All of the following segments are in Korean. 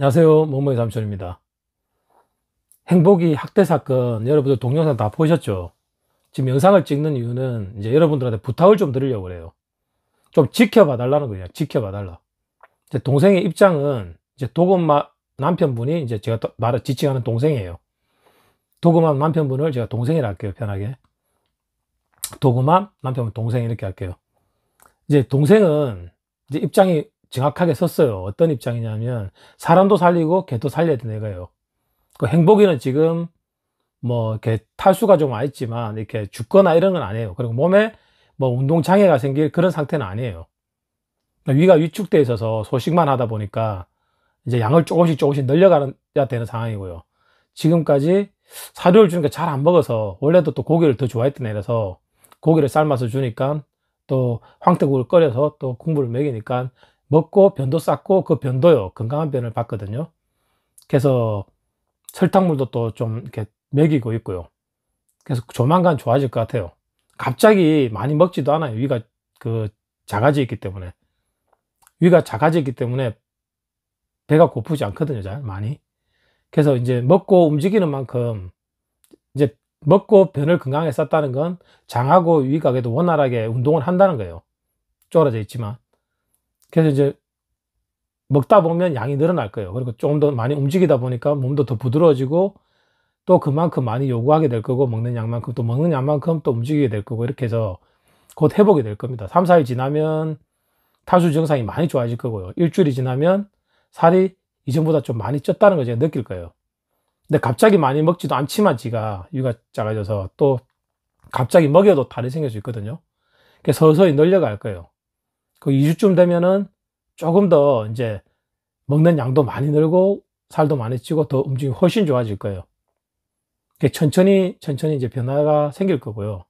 안녕하세요 몸무게 삼촌입니다 행복이 학대 사건 여러분들 동영상 다 보셨죠 지금 영상을 찍는 이유는 이제 여러분들한테 부탁을 좀 드리려고 그래요 좀 지켜봐 달라는 거예요 지켜봐 달라 이제 동생의 입장은 이제 도금마 남편분이 이제 제가 말을 지칭하는 동생이에요 도금한 남편분을 제가 동생이라 할게요 편하게 도금한 남편분 동생 이렇게 할게요 이제 동생은 이제 입장이 정확하게 썼어요 어떤 입장이냐면 사람도 살리고 개도 살려야 되네요. 그 행복이는 지금 뭐 개 탈수가 좀와 있지만 이렇게 죽거나 이런 건 아니에요. 그리고 몸에 뭐 운동 장애가 생길 그런 상태는 아니에요. 그러니까 위가 위축돼 있어서 소식만 하다 보니까 이제 양을 조금씩 조금씩 늘려가야 되는 상황이고요. 지금까지 사료를 주니까 잘 안 먹어서 원래도 또 고기를 더 좋아했던 애라서 고기를 삶아서 주니까 또 황태국을 끓여서 또 국물을 먹이니까 먹고 변도 쌓고 그 변도요 건강한 변을 봤거든요 그래서 설탕물도 또 좀 이렇게 먹이고 있고요 그래서 조만간 좋아질 것 같아요 갑자기 많이 먹지도 않아요 위가 그 작아져 있기 때문에 위가 작아져 있기 때문에 배가 고프지 않거든요 잘 많이 그래서 이제 먹고 움직이는 만큼 이제 먹고 변을 건강하게 쌌다는 건 장하고 위가 그래도 원활하게 운동을 한다는 거예요. 쪼그라져 있지만. 그래서 이제 먹다 보면 양이 늘어날 거예요. 그리고 조금 더 많이 움직이다 보니까 몸도 더 부드러워지고 또 그만큼 많이 요구하게 될 거고 먹는 양만큼 또 먹는 양만큼 또 움직이게 될 거고 이렇게 해서 곧 회복이 될 겁니다. 3, 4일 지나면 탈수 증상이 많이 좋아질 거고요. 일주일이 지나면 살이 이전보다 좀 많이 쪘다는 걸 제가 느낄 거예요. 근데 갑자기 많이 먹지도 않지만 지가 위가 작아져서 또 갑자기 먹여도 탈이 생길 수 있거든요. 서서히 늘려갈 거예요. 그 2주쯤 되면은 조금 더 이제 먹는 양도 많이 늘고 살도 많이 찌고 더 움직임이 훨씬 좋아질 거예요. 천천히 천천히 이제 변화가 생길 거고요.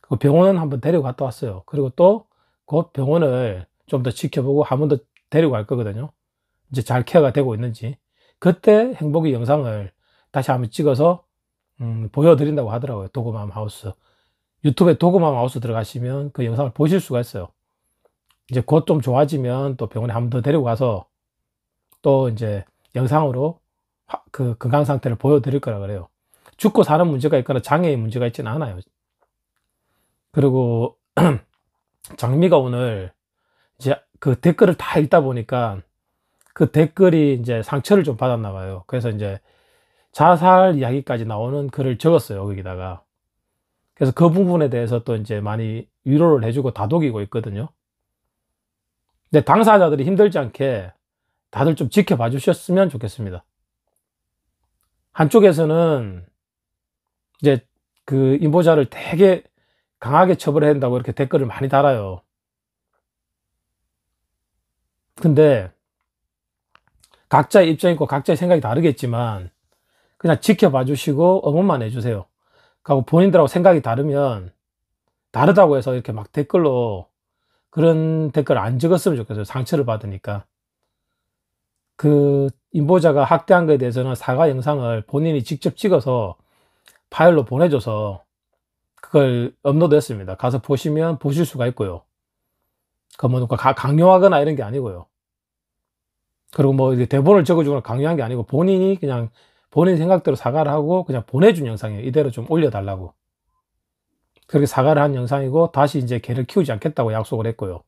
그 병원은 한번 데리고갔다 왔어요. 그리고 또그 병원을 좀 더 지켜보고 한번 더데리고갈 거거든요. 이제 잘 케어가 되고 있는지 그때 행복의 영상을 다시 한번 찍어서 음, 보여드린다고 하더라고요. 도그맘 하우스 유튜브에 도그맘 하우스 들어가시면 그 영상을 보실 수가 있어요. 이제 곧 좀 좋아지면 또 병원에 한 번 더 데리고 가서 또 이제 영상으로 그 건강 상태를 보여드릴 거라 그래요. 죽고 사는 문제가 있거나 장애의 문제가 있지는 않아요. 그리고 장미가 오늘 이제 그 댓글을 다 읽다 보니까 그 댓글이 이제 상처를 좀 받았나 봐요. 그래서 이제 자살 이야기까지 나오는 글을 적었어요. 거기다가. 그래서 그 부분에 대해서 또 이제 많이 위로를 해주고 다독이고 있거든요. 근데 당사자들이 힘들지 않게 다들 좀 지켜봐 주셨으면 좋겠습니다. 한쪽에서는 이제 그 인보자를 되게 강하게 처벌해야 된다고 이렇게 댓글을 많이 달아요. 근데 각자의 입장 있고 각자의 생각이 다르겠지만 그냥 지켜봐 주시고 응원만 해주세요. 그리고 본인들하고 생각이 다르면 다르다고 해서 이렇게 막 댓글로 그런 댓글 안 적었으면 좋겠어요. 상처를 받으니까. 그 인보자가 학대한 것에 대해서는 사과 영상을 본인이 직접 찍어서 파일로 보내줘서 그걸 업로드했습니다. 가서 보시면 보실 수가 있고요. 그뭐니 강요하거나 이런 게 아니고요. 그리고 뭐 대본을 적어주거나 강요한 게 아니고 본인이 그냥 본인 생각대로 사과를 하고 그냥 보내준 영상이에요. 이대로 좀 올려달라고. 그렇게 사과를 한 영상이고 다시 이제 개를 키우지 않겠다고 약속을 했고요.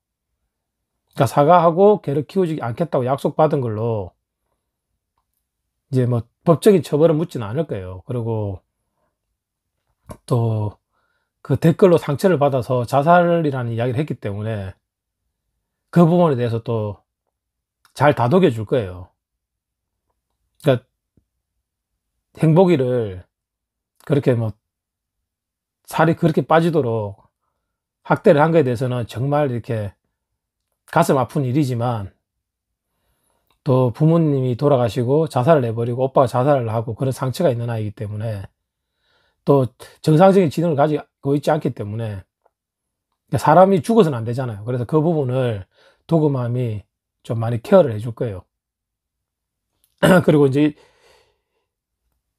그러니까 사과하고 개를 키우지 않겠다고 약속받은 걸로 이제 뭐 법적인 처벌은 묻지는 않을 거예요. 그리고 또 그 댓글로 상처를 받아서 자살이라는 이야기를 했기 때문에 그 부분에 대해서 또 잘 다독여 줄 거예요. 그러니까 행복이를 그렇게 뭐 살이 그렇게 빠지도록 학대를 한 것에 대해서는 정말 이렇게 가슴 아픈 일이지만 또 부모님이 돌아가시고 자살을 해버리고 오빠가 자살을 하고 그런 상처가 있는 아이이기 때문에 또 정상적인 지능을 가지고 있지 않기 때문에 그러니까 사람이 죽어서는 안 되잖아요. 그래서 그 부분을 도그맘이 좀 많이 케어를 해줄 거예요. 그리고 이제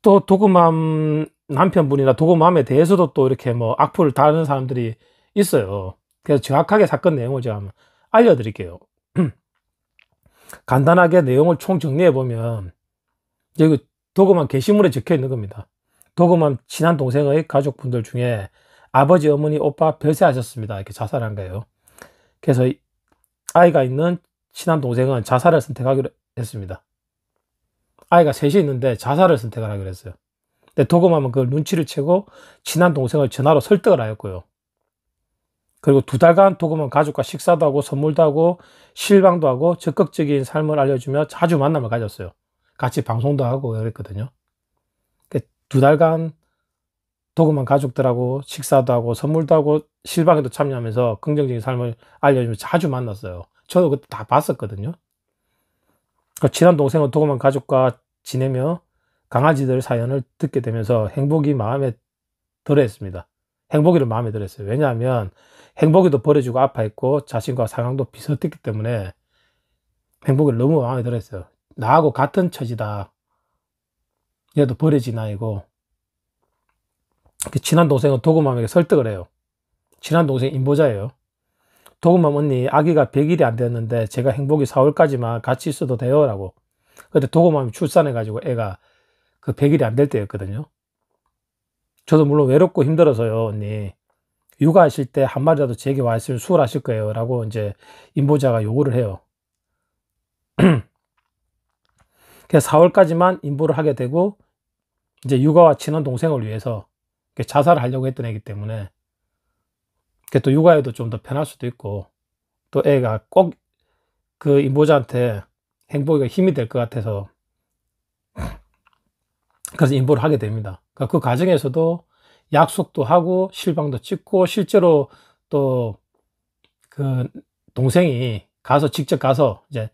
또 도그맘 남편분이나 도고맘에 대해서도 또 이렇게 뭐 악플을 다는 사람들이 있어요. 그래서 정확하게 사건 내용을 제가 한번 알려드릴게요. 간단하게 내용을 총 정리해보면, 여기 그 도구맘 게시물에 적혀 있는 겁니다. 도구맘 친한 동생의 가족분들 중에 아버지, 어머니, 오빠 별세하셨습니다. 이렇게 자살한 거예요. 그래서 아이가 있는 친한 동생은 자살을 선택하기로 했습니다. 아이가 셋이 있는데 자살을 선택하기로 했어요. 근데 도금하면그 눈치를 채고 친한 동생을 전화로 설득을 하였고요. 그리고 두 달간 도금은 가족과 식사도 하고 선물도 하고 실방도 하고 적극적인 삶을 알려주며 자주 만남을 가졌어요. 같이 방송도 하고 그랬거든요. 그 두 달간 도금한 가족들하고 식사도 하고 선물도 하고 실방에도 참여하면서 긍정적인 삶을 알려주며 자주 만났어요. 저도 그때 다 봤었거든요. 그 친한 동생은 도금한 가족과 지내며 강아지들 사연을 듣게 되면서 행복이 마음에 들어했습니다. 행복이를 마음에 들었어요. 왜냐하면 행복이도 버려주고 아파했고 자신과 상황도 비슷했기 때문에 행복이 너무 마음에 들었어요. 나하고 같은 처지다. 얘도 버려진 아이고 그 친한 동생은 도구맘에게 설득을 해요. 친한 동생 인보자예요. 도구맘 언니 아기가 100일이 안 되었는데 제가 행복이 4월까지만 같이 있어도 돼요 라고 그때 도구맘이 출산해가지고 애가 그 100일이 안 될 때였거든요. 저도 물론 외롭고 힘들어서요, 언니. 육아하실 때 한마디라도 제게 와 있으면 수월하실 거예요. 라고 이제 인보자가 요구를 해요. 그래서 4월까지만 인보를 하게 되고, 이제 육아와 친한 동생을 위해서 자살을 하려고 했던 애기 때문에, 또 육아에도 좀 더 편할 수도 있고, 또 애가 꼭 그 인보자한테 행복이가 힘이 될 것 같아서 그래서 인보를 하게 됩니다. 그러니까 그 과정에서도 약속도 하고 실방도 찍고 실제로 또 그 동생이 가서 직접 가서 이제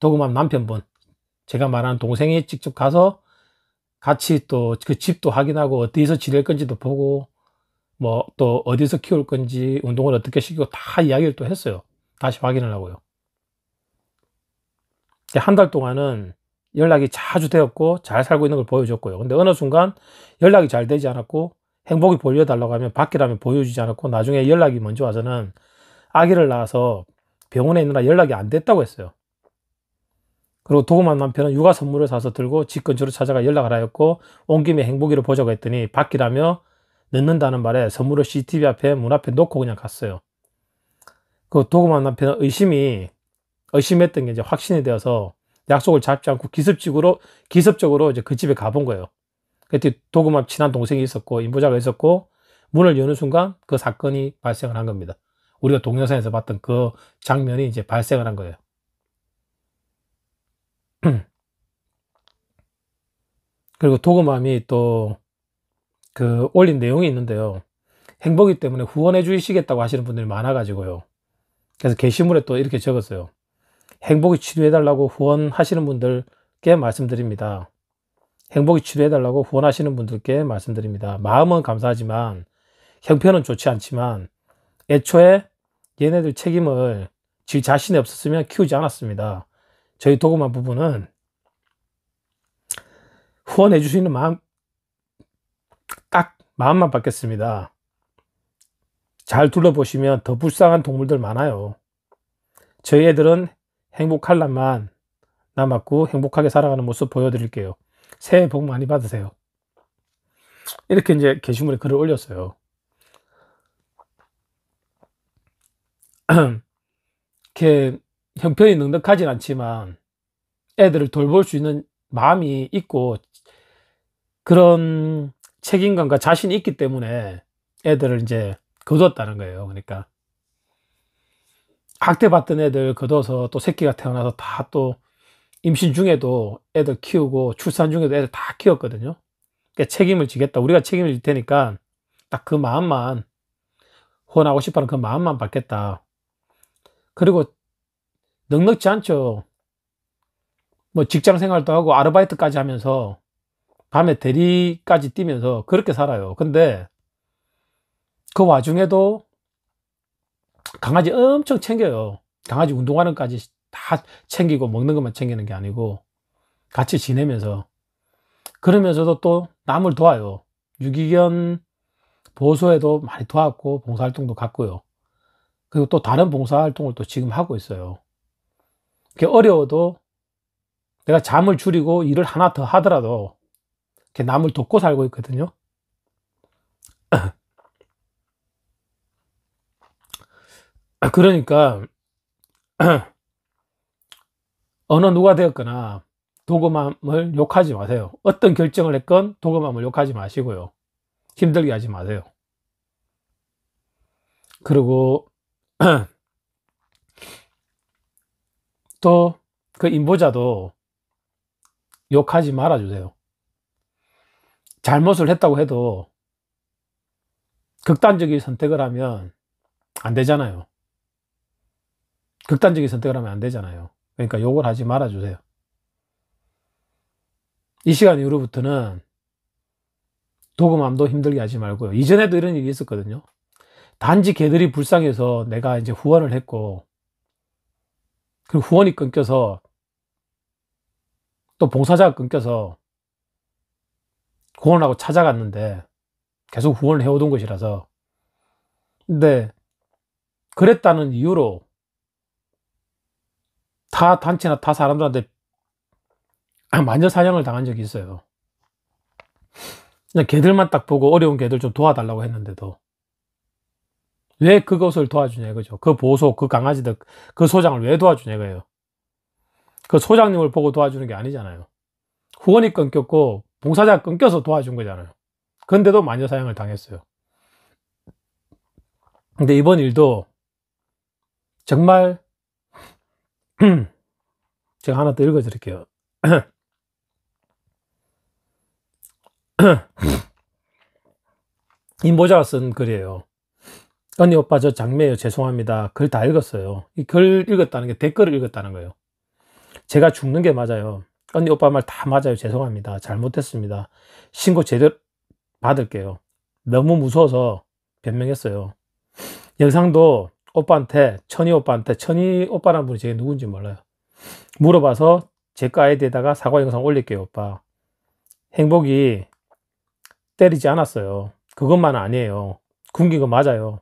도그맘 남편분 제가 말하는 동생이 직접 가서 같이 또 그 집도 확인하고 어디서 지낼 건지도 보고 뭐 또 어디서 키울 건지 운동을 어떻게 시키고 다 이야기를 또 했어요. 다시 확인을 하고요. 한 달 동안은 연락이 자주 되었고 잘 살고 있는 걸 보여줬고요. 근데 어느 순간 연락이 잘 되지 않았고 행복이 보여달라고 하면 밖이라면 보여주지 않았고 나중에 연락이 먼저 와서는 아기를 낳아서 병원에 있느라 연락이 안 됐다고 했어요. 그리고 도움만 남편은 육아 선물을 사서 들고 집 근처로 찾아가 연락을 하였고 온 김에 행복이를 보자고 했더니 밖이라며 늦는다는 말에 선물을 CCTV 앞에 문 앞에 놓고 그냥 갔어요. 그도움만 남편은 의심이 의심했던 게 이제 확신이 되어서 약속을 잡지 않고 기습적으로 기습적으로 이제 그 집에 가본 거예요. 그때 도그마 친한 동생이 있었고 인보자가 있었고 문을 여는 순간 그 사건이 발생을 한 겁니다. 우리가 동영상에서 봤던 그 장면이 이제 발생을 한 거예요. 그리고 도그맘이 또그 올린 내용이 있는데요. 행복이 때문에 후원해 주시겠다고 하시는 분들이 많아가지고요. 그래서 게시물에 또 이렇게 적었어요. 행복이 치료해달라고 후원하시는 분들께 말씀드립니다. 행복이 치료해달라고 후원하시는 분들께 말씀드립니다. 마음은 감사하지만 형편은 좋지 않지만 애초에 얘네들 책임을 지 자신이 없었으면 키우지 않았습니다. 저희 도그만 부부는 후원해 주시는 마음 딱 마음만 받겠습니다. 잘 둘러보시면 더 불쌍한 동물들 많아요. 저희 애들은 행복할라만 남았고 행복하게 살아가는 모습 보여드릴게요. 새해 복 많이 받으세요. 이렇게 이제 게시물에 글을 올렸어요. 이렇게 형편이 능력하진 않지만 애들을 돌볼 수 있는 마음이 있고 그런 책임감과 자신이 있기 때문에 애들을 이제 거뒀다는 거예요. 그러니까 학대받던 애들 거둬서 또 새끼가 태어나서 다 또 임신 중에도 애들 키우고 출산 중에도 애들 다 키웠거든요. 그러니까 책임을 지겠다. 우리가 책임을 질 테니까 딱 그 마음만 혼하고 싶어하는 그 마음만 받겠다. 그리고 넉넉지 않죠. 뭐 직장 생활도 하고 아르바이트까지 하면서 밤에 대리까지 뛰면서 그렇게 살아요. 근데 그 와중에도 강아지 엄청 챙겨요 강아지 운동하는까지다 챙기고 먹는 것만 챙기는 게 아니고 같이 지내면서 그러면서도 또 남을 도와요 유기견 보소에도 많이 도왔고 봉사활동도 갔고요 그리고 또 다른 봉사활동을 또 지금 하고 있어요 이렇게 어려워도 내가 잠을 줄이고 일을 하나 더 하더라도 이렇게 남을 돕고 살고 있거든요 아, 그러니까 어느 누가 되었거나 도그맘을 욕하지 마세요. 어떤 결정을 했건 도그맘을 욕하지 마시고요. 힘들게 하지 마세요. 그리고 또 그 인보자도 욕하지 말아주세요. 잘못을 했다고 해도 극단적인 선택을 하면 안 되잖아요. 극단적인 선택을 하면 안 되잖아요. 그러니까 욕을 하지 말아주세요. 이 시간 이후로부터는 도금함도 힘들게 하지 말고요. 이전에도 이런 일이 있었거든요. 단지 개들이 불쌍해서 내가 이제 후원을 했고, 그 후원이 끊겨서 또 봉사자가 끊겨서 후원하고 찾아갔는데 계속 후원을 해오던 것이라서. 근데 그랬다는 이유로 타 단체나 타 사람들한테 아, 만져 사냥을 당한 적이 있어요. 개들만 딱 보고 어려운 개들 좀 도와달라고 했는데도 왜 그것을 도와주냐 그죠그 보소, 그 강아지들, 그 소장을 왜 도와주냐 그거예요그 소장님을 보고 도와주는 게 아니잖아요. 후원이 끊겼고 봉사자가 끊겨서 도와준 거잖아요. 그런데도 만져 사냥을 당했어요. 근데 이번 일도 정말 제가 하나 더 읽어드릴게요. 이 모자가 쓴 글이에요. 언니 오빠 저 장매예요. 죄송합니다. 글 다 읽었어요. 이 글 읽었다는 게 댓글을 읽었다는 거예요. 제가 죽는 게 맞아요. 언니 오빠 말 다 맞아요. 죄송합니다. 잘못했습니다. 신고 제대로 받을게요. 너무 무서워서 변명했어요. 영상도 오빠한테 천희 오빠한테 천희 오빠라는 분이 제가 누군지 몰라요 물어봐서 제거 아이디에다가 사과 영상 올릴게요 오빠 행복이 때리지 않았어요 그것만 아니에요 굶긴 거 맞아요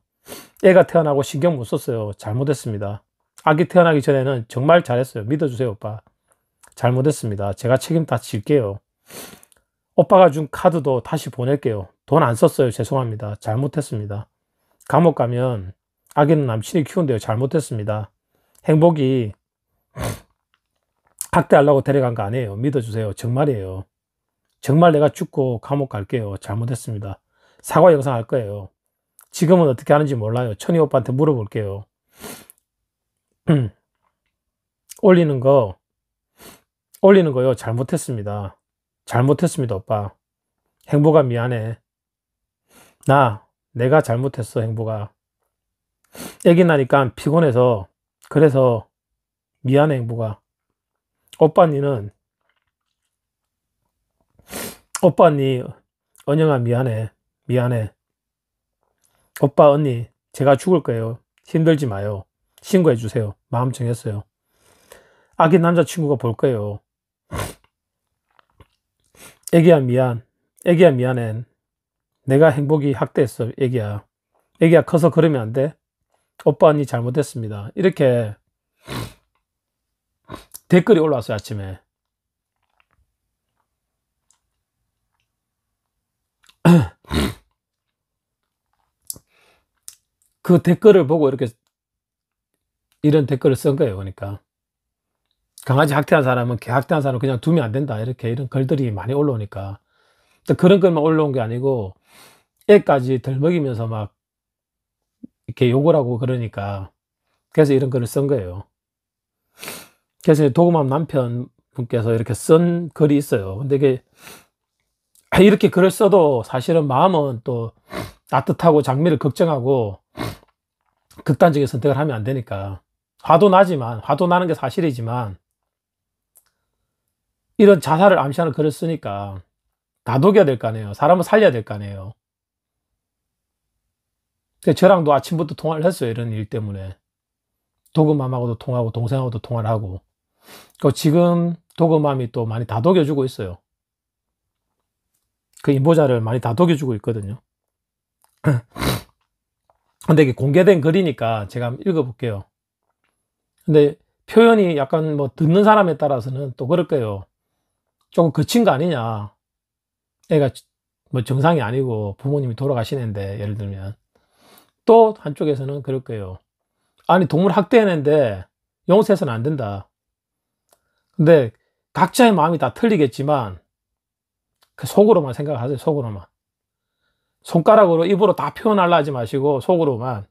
애가 태어나고 신경 못 썼어요 잘못했습니다 아기 태어나기 전에는 정말 잘했어요 믿어주세요 오빠 잘못했습니다 제가 책임 다 질게요 오빠가 준 카드도 다시 보낼게요 돈 안 썼어요 죄송합니다 잘못했습니다 감옥 가면 아기는 남친이 키운대요. 잘못했습니다. 행복이 학대하려고 데려간 거 아니에요. 믿어주세요. 정말이에요. 정말 내가 죽고 감옥 갈게요. 잘못했습니다. 사과 영상 할 거예요. 지금은 어떻게 하는지 몰라요. 천희 오빠한테 물어볼게요. 올리는 거, 올리는 거요. 잘못했습니다. 잘못했습니다, 오빠. 행복아, 미안해. 나, 내가 잘못했어, 행복아. 애기 나니까 피곤해서 그래서 미안해 행보가 오빠 니는 오빠 니 언영아 미안해 미안해 오빠 언니 제가 죽을 거예요 힘들지 마요 신고해 주세요 마음 정했어요 아기 남자친구가 볼 거예요 애기야 미안 애기야 미안해 내가 행복이 학대했어 애기야 애기야 커서 그러면 안돼 오빠 언니 잘못했습니다. 이렇게 댓글이 올라왔어요, 아침에. 그 댓글을 보고 이렇게 이런 댓글을 쓴 거예요, 그러니까. 강아지 학대한 사람은 개 학대한 사람은 그냥 두면 안 된다. 이렇게 이런 글들이 많이 올라오니까. 그런 글만 올라온 게 아니고, 애까지 덜 먹이면서 막 이렇게 욕을 하고 그러니까 그래서 이런 글을 쓴 거예요. 그래서 도구맘 남편 분께서 이렇게 쓴 글이 있어요. 근데 이게 이렇게 글을 써도 사실은 마음은 또 따뜻하고 장미를 걱정하고 극단적인 선택을 하면 안 되니까 화도 나지만 화도 나는 게 사실이지만 이런 자살을 암시하는 글을 쓰니까 다독여야 될 거 아니에요. 사람을 살려야 될 거 아니에요. 그러니까 저랑도 아침부터 통화를 했어요. 이런 일 때문에. 도그맘하고도 통하고 동생하고도 통화를 하고. 지금 도그맘이 또 많이 다독여주고 있어요. 그 인보자를 많이 다독여주고 있거든요. 근데 이게 공개된 글이니까 제가 한번 읽어볼게요. 근데 표현이 약간 뭐 듣는 사람에 따라서는 또 그럴 거예요. 조금 거친 거 아니냐. 애가 뭐 정상이 아니고 부모님이 돌아가시는데, 예를 들면. 또 한쪽에서는 그럴 거예요. 아니 동물 학대했는데 용서해서는 안 된다. 근데 각자의 마음이 다 틀리겠지만 그 속으로만 생각하세요. 속으로만. 손가락으로 입으로 다 표현하려 하지 마시고 속으로만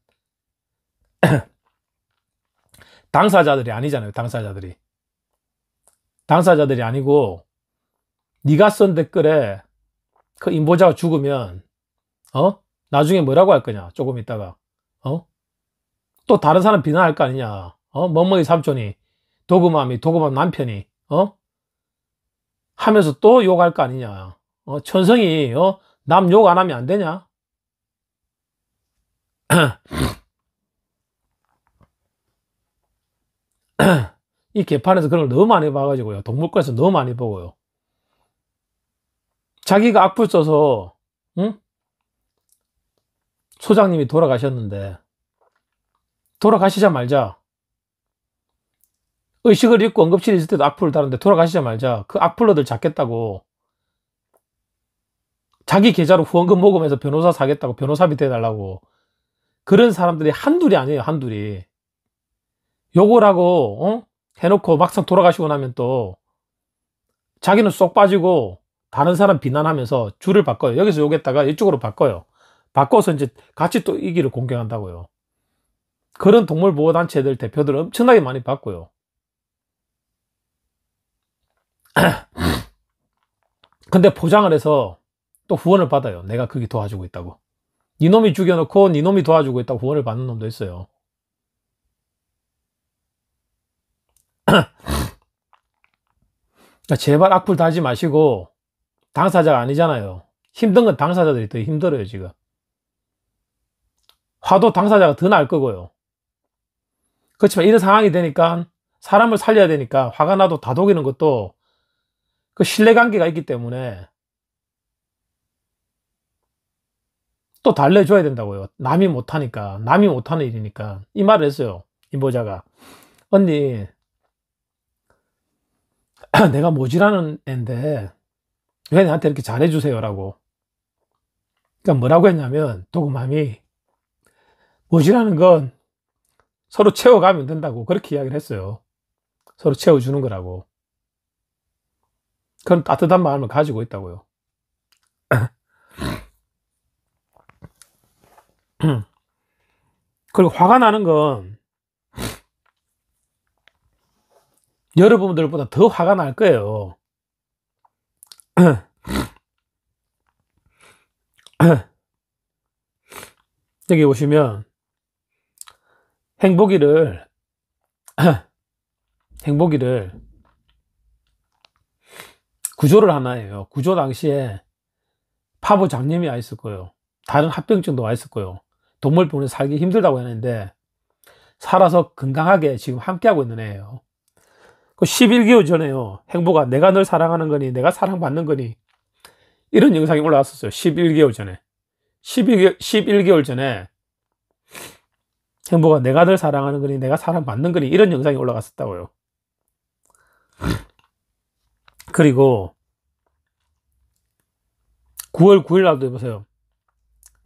당사자들이 아니잖아요. 당사자들이. 당사자들이 아니고 네가 쓴 댓글에 그 인보자가 죽으면 어? 나중에 뭐라고 할 거냐 조금 있다가 어? 또 다른 사람 비난할 거 아니냐 어? 멍멍이 삼촌이 도그맘이 도그맘 남편이 어? 하면서 또 욕할 거 아니냐 어? 천성이 어? 남욕 안 하면 안 되냐 이 개판에서 그런 걸 너무 많이 봐가지고요 동물권에서 너무 많이 보고요 자기가 악플 써서 응? 소장님이 돌아가셨는데 돌아가시자 말자 의식을 잃고 응급실에 있을 때도 악플을 다는데 돌아가시자 말자 그 악플러들 잡겠다고 자기 계좌로 후원금 모금해서 변호사 사겠다고 변호사비 대달라고 그런 사람들이 한둘이 아니에요 한둘이 욕을 하고 어? 해놓고 막상 돌아가시고 나면 또 자기는 쏙 빠지고 다른 사람 비난하면서 줄을 바꿔요 여기서 욕했다가 이쪽으로 바꿔요 바꿔서 이제 같이 또 이 길을 공격한다고요. 그런 동물보호단체들 대표들 엄청나게 많이 봤고요. 근데 포장을 해서 또 후원을 받아요. 내가 그게 도와주고 있다고. 니놈이 죽여놓고 니놈이 도와주고 있다고 후원을 받는 놈도 있어요. 제발 악플 달지 마시고 당사자가 아니잖아요. 힘든 건 당사자들이 더 힘들어요, 지금. 화도 당사자가 더 날 거고요. 그렇지만 이런 상황이 되니까 사람을 살려야 되니까 화가 나도 다독이는 것도 그 신뢰관계가 있기 때문에 또 달래줘야 된다고요. 남이 못하니까, 남이 못하는 일이니까. 이 말을 했어요. 인보자가. 언니, 내가 모지라는 앤데, 왜 나한테 이렇게 잘해주세요? 라고. 그러니까 뭐라고 했냐면, 도구맘이 원시라는 건 서로 채워가면 된다고 그렇게 이야기를 했어요. 서로 채워주는 거라고. 그런 따뜻한 마음을 가지고 있다고요. 그리고 화가 나는 건 여러분들보다 더 화가 날 거예요. 여기 보시면 행복이를 행복이를 구조를 하나 해요. 구조 당시에 파보 장님이 와 있을 거예요. 다른 합병증도 와 있을 거예요. 동물 보는 살기 힘들다고 했는데 살아서 건강하게 지금 함께하고 있는 애예요. 그 11개월 전에요. 행복아 내가 널 사랑하는 거니 내가 사랑받는 거니 이런 영상이 올라왔었어요. 11개월 전에 11개, 11개월 전에 행복은 내가 늘 사랑하는 거니 내가 사랑받는 거니 이런 영상이 올라갔었다고요. 그리고 9월 9일 날도 해보세요.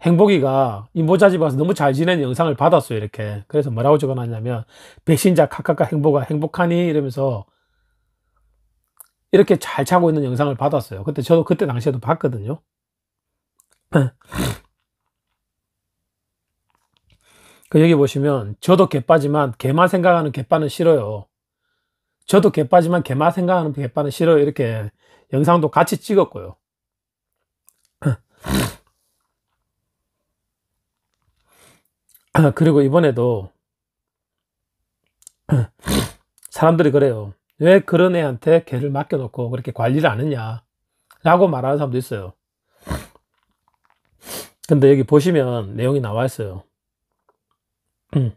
행복이가 이 모자집 에서 너무 잘지내는 영상을 받았어요. 이렇게. 그래서 뭐라고 적어놨냐면 백신자 카카카 행복아 행복하니 이러면서 이렇게 잘 차고 있는 영상을 받았어요. 그때 저도 그때 당시에도 봤거든요. 그 여기 보시면 저도 개빠지만 개만 생각하는 개빠는 싫어요. 저도 개빠지만 개만 생각하는 개빠는 싫어요. 이렇게 영상도 같이 찍었고요. 그리고 이번에도 사람들이 그래요. 왜 그런 애한테 개를 맡겨놓고 그렇게 관리를 안 했냐 라고 말하는 사람도 있어요. 근데 여기 보시면 내용이 나와 있어요. 응.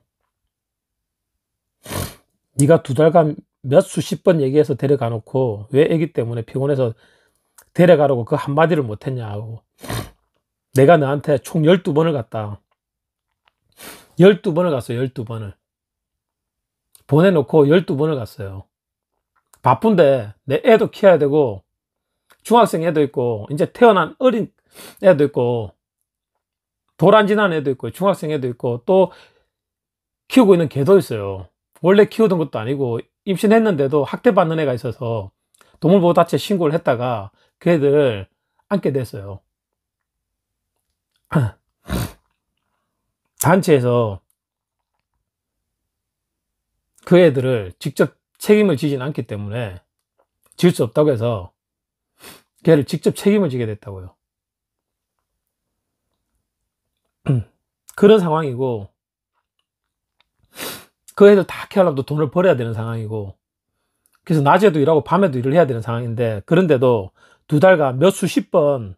네가 두 달간 몇 수십 번 얘기해서 데려가 놓고 왜 애기 때문에 피곤해서 데려가라고 그 한마디를 못했냐고 내가 너한테 총 12번을 갔다 12번을 갔어 12번을 보내놓고 12번을 갔어요 바쁜데 내 애도 키워야 되고 중학생 애도 있고 이제 태어난 어린 애도 있고 도란지난 애도 있고 중학생 애도 있고 또 키우고 있는 개도 있어요. 원래 키우던 것도 아니고 임신했는데도 학대받는 애가 있어서 동물보호단체 신고를 했다가 그 애들 안게 됐어요. 단체에서 그 애들을 직접 책임을 지진 않기 때문에 질 수 없다고 해서 걔를 그 직접 책임을 지게 됐다고요. 그런 상황이고 그 애들 다 키우려면 돈을 벌어야 되는 상황이고 그래서 낮에도 일하고 밤에도 일을 해야 되는 상황인데 그런데도 두 달간 몇 수십 번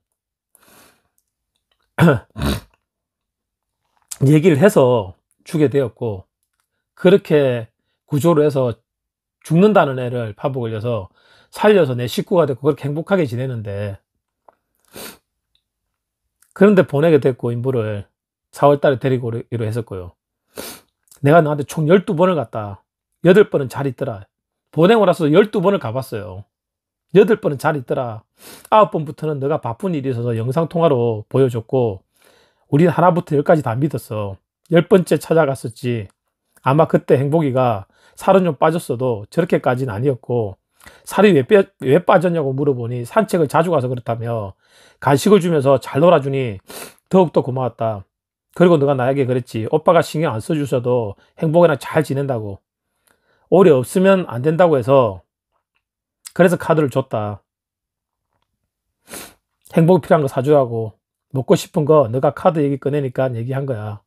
얘기를 해서 주게 되었고 그렇게 구조를 해서 죽는다는 애를 파보 걸려서 살려서 내 식구가 됐고 그렇게 행복하게 지내는데 그런데 보내게 됐고 인부를 4월달에 데리고 오기로 했었고요 내가 너한테 총 12번을 갔다. 8번은 잘 있더라. 보내고 나서 12번을 가봤어요. 8번은 잘 있더라. 9번부터는 너가 바쁜 일이 있어서 영상통화로 보여줬고, 우리 하나부터 10까지 다 믿었어. 10번째 찾아갔었지. 아마 그때 행복이가 살은 좀 빠졌어도 저렇게까지는 아니었고, 살이 왜, 빼, 왜 빠졌냐고 물어보니 산책을 자주 가서 그렇다며 간식을 주면서 잘 놀아주니 더욱더 고마웠다. 그리고 너가 나에게 그랬지. 오빠가 신경 안 써주셔도 행복이랑 잘 지낸다고. 오래 없으면 안 된다고 해서 그래서 카드를 줬다. 행복이 필요한 거 사주라고. 먹고 싶은 거 너가 카드 얘기 꺼내니까 얘기한 거야.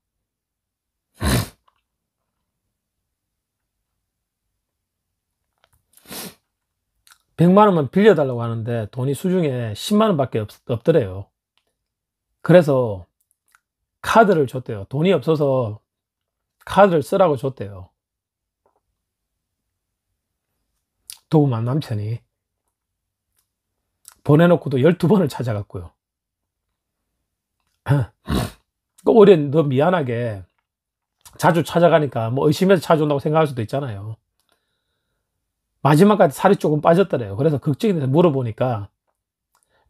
1 0 0만 원만 빌려달라고 하는데 돈이 수중에 1 0만 원밖에 없, 없더래요. 그래서 카드를 줬대요. 돈이 없어서 카드를 쓰라고 줬대요. 도움한 남편이 보내놓고도 12번을 찾아갔고요. 그 오랜 더 미안하게 자주 찾아가니까 뭐 의심해서 찾아온다고 생각할 수도 있잖아요. 마지막까지 살이 조금 빠졌더래요. 그래서 걱정이 돼서 물어보니까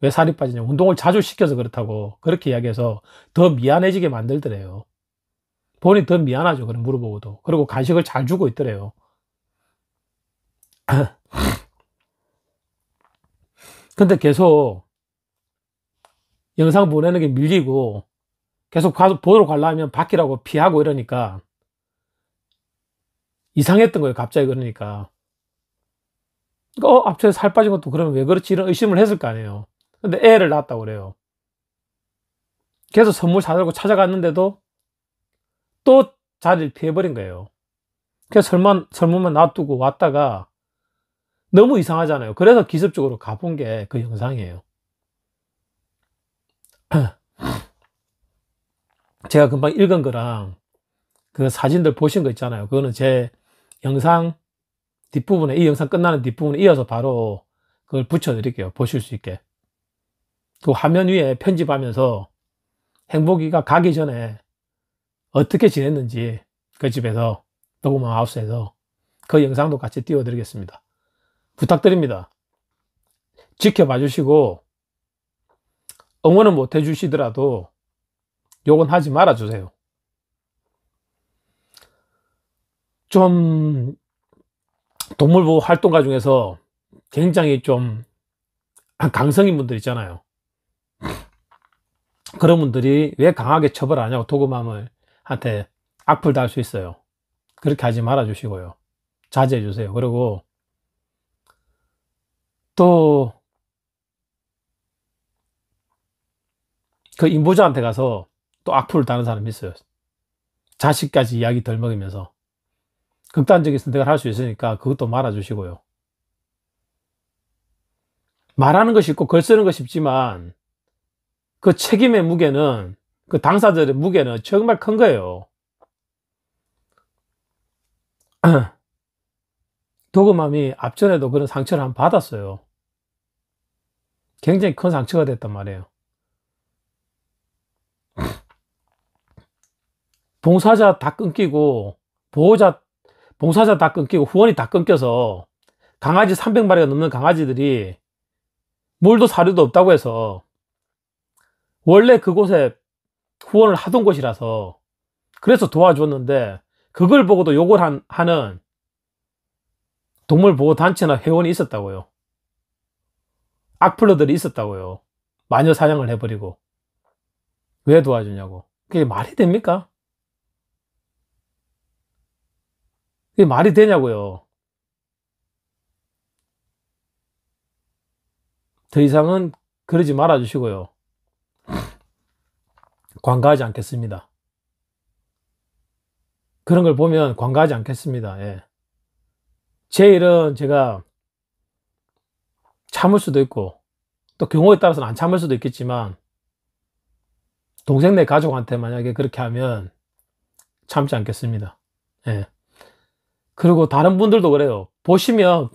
왜 살이 빠지냐 운동을 자주 시켜서 그렇다고 그렇게 이야기해서 더 미안해지게 만들더래요 본인 더 미안하죠 그럼 물어보고도 그리고 간식을 잘 주고 있더래요 근데 계속 영상 보내는 게 밀리고 계속 가서 보러 가려면 바뀌라고 피하고 이러니까 이상했던 거예요 갑자기 그러니까. 그러니까 어, 앞쪽에 살 빠진 것도 그러면 왜 그렇지? 이런 의심을 했을 거 아니에요. 근데 애를 낳았다고 그래요. 계속 선물 사들고 찾아갔는데도 또 자리를 피해버린 거예요. 그래서 설만, 설문만 놔두고 왔다가 너무 이상하잖아요. 그래서 기습적으로 가본 게 그 영상이에요. 제가 금방 읽은 거랑 그 사진들 보신 거 있잖아요. 그거는 제 영상 뒷부분에, 이 영상 끝나는 뒷부분에 이어서 바로 그걸 붙여드릴게요. 보실 수 있게. 그 화면 위에 편집하면서 행복이가 가기 전에 어떻게 지냈는지 그 집에서 녹음한 하우스에서 그 영상도 같이 띄워드리겠습니다. 부탁드립니다. 지켜봐 주시고 응원은 못 해주시더라도 욕은 하지 말아 주세요. 좀 동물보호 활동가 중에서 굉장히 좀 강성인 분들 있잖아요. 그런 분들이 왜 강하게 처벌하냐고 도구맘을 한테 악플 달 수 있어요 그렇게 하지 말아 주시고요 자제해 주세요 그리고 또 그 인보자한테 가서 또 악플을 다는 사람이 있어요 자식까지 이야기 덜 먹이면서 극단적인 선택을 할 수 있으니까 그것도 말아 주시고요 말하는 것이 있고 글 쓰는 것이 있지만 그 책임의 무게는 그 당사자들의 무게는 정말 큰 거예요. 도그맘이 앞전에도 그런 상처를 한 받았어요. 굉장히 큰 상처가 됐단 말이에요. 봉사자 다 끊기고 보호자 봉사자 다 끊기고 후원이 다 끊겨서 강아지 300마리가 넘는 강아지들이 물도 사료도 없다고 해서 원래 그곳에 후원을 하던 곳이라서 그래서 도와줬는데 그걸 보고도 욕을 한, 하는 동물보호단체나 회원이 있었다고요. 악플러들이 있었다고요. 마녀 사냥을 해버리고. 왜 도와주냐고. 그게 말이 됩니까? 그게 말이 되냐고요. 더 이상은 그러지 말아주시고요. 관가하지 않겠습니다. 그런 걸 보면 관가하지 않겠습니다. 예. 제 일은 제가 참을 수도 있고 또 경우에 따라서는 안 참을 수도 있겠지만 동생 내 가족한테 만약에 그렇게 하면 참지 않겠습니다. 예. 그리고 다른 분들도 그래요. 보시면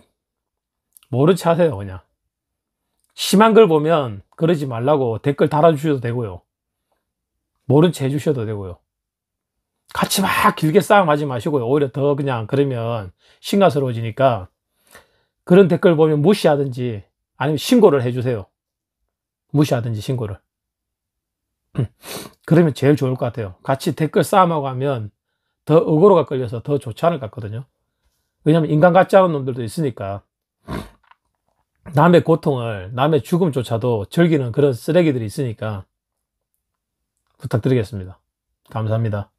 모르지 하세요, 그냥. 심한 걸 보면 그러지 말라고 댓글 달아주셔도 되고요. 모른 채 해주셔도 되고요. 같이 막 길게 싸움하지 마시고요. 오히려 더 그냥 그러면 심가스러워지니까 그런 댓글 보면 무시하든지 아니면 신고를 해주세요. 무시하든지 신고를. 그러면 제일 좋을 것 같아요. 같이 댓글 싸움하고 하면 더 어그로가 끌려서 더 좋지 않을 것 같거든요. 왜냐면 인간 같지 않은 놈들도 있으니까. 남의 고통을, 남의 죽음조차도 즐기는 그런 쓰레기들이 있으니까 부탁드리겠습니다. 감사합니다.